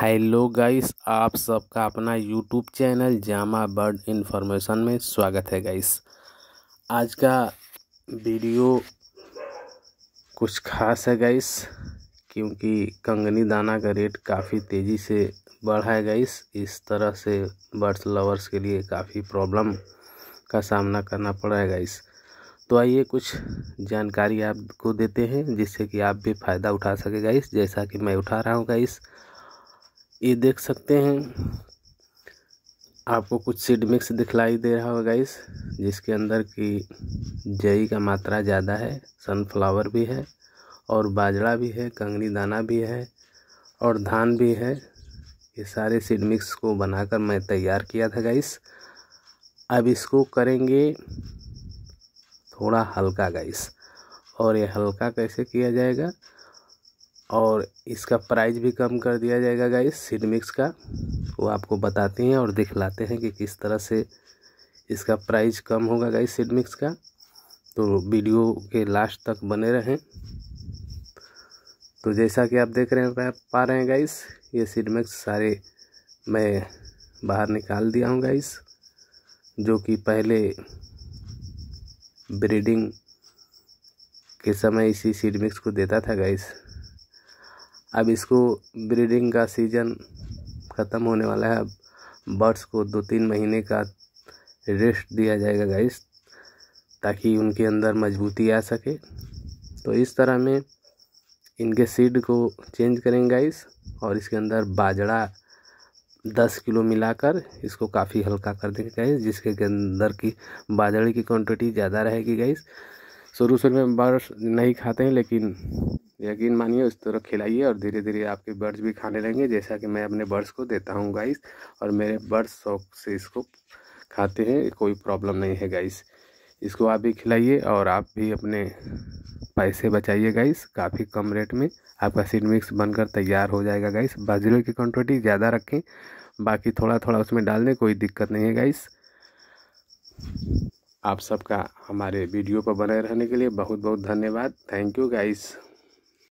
hello guys आप सबका अपना यूट्यूब चैनल जामा बर्ड इन्फॉर्मेशन में स्वागत है गाइस आज का वीडियो कुछ खास है गाइस क्योंकि कंगनी दाना का रेट काफ़ी तेज़ी से बढ़ा है गाइस इस तरह से बर्ड्स लवर्स के लिए काफ़ी प्रॉब्लम का सामना करना पड़ रहा है गाइस तो आइए कुछ जानकारी आपको देते हैं जिससे कि आप भी फ़ायदा उठा सके गाइस जैसा कि मैं उठा रहा हूँ गाइस ये देख सकते हैं आपको कुछ सीड मिक्स दिखलाई दे रहा होगा इस जिसके अंदर की जई का मात्रा ज़्यादा है सनफ्लावर भी है और बाजरा भी है कंगनी दाना भी है और धान भी है ये सारे सीड मिक्स को बनाकर मैं तैयार किया था गाइस अब इसको करेंगे थोड़ा हल्का गाइस और ये हल्का कैसे किया जाएगा और इसका प्राइस भी कम कर दिया जाएगा गाइस मिक्स का वो आपको बताते हैं और दिखलाते हैं कि किस तरह से इसका प्राइस कम होगा गाइस मिक्स का तो वीडियो के लास्ट तक बने रहें तो जैसा कि आप देख रहे हैं पा रहे हैं गाइस ये मिक्स सारे मैं बाहर निकाल दिया हूँ गाइस जो कि पहले ब्रीडिंग के समय इसी सीडमिक्स को देता था गाइस अब इसको ब्रीडिंग का सीज़न ख़त्म होने वाला है अब बर्ड्स को दो तीन महीने का रेस्ट दिया जाएगा गाइस ताकि उनके अंदर मजबूती आ सके तो इस तरह में इनके सीड को चेंज करेंगे गाइस और इसके अंदर बाजरा दस किलो मिलाकर इसको काफ़ी हल्का कर देंगे गाइस जिसके अंदर की बाजरे की क्वांटिटी ज़्यादा रहेगी गाइस शुरू शुरू में बर्ड्स नहीं खाते हैं लेकिन यकीन मानिए उस तरह खिलाइए और धीरे धीरे आपके बर्ड्स भी खाने लगेंगे जैसा कि मैं अपने बर्ड्स को देता हूँ गाइस और मेरे बर्ड्स शौक से इसको खाते हैं कोई प्रॉब्लम नहीं है गाइस इसको आप भी खिलाइए और आप भी अपने पैसे बचाइए गाइस काफ़ी कम रेट में आपका सीड मिक्स बनकर तैयार हो जाएगा गाइस बाजरे की क्वान्टिटी ज़्यादा रखें बाकी थोड़ा थोड़ा उसमें डाल दें कोई दिक्कत नहीं है गाइस आप सबका हमारे वीडियो पर बने रहने के लिए बहुत बहुत धन्यवाद थैंक यू गाइस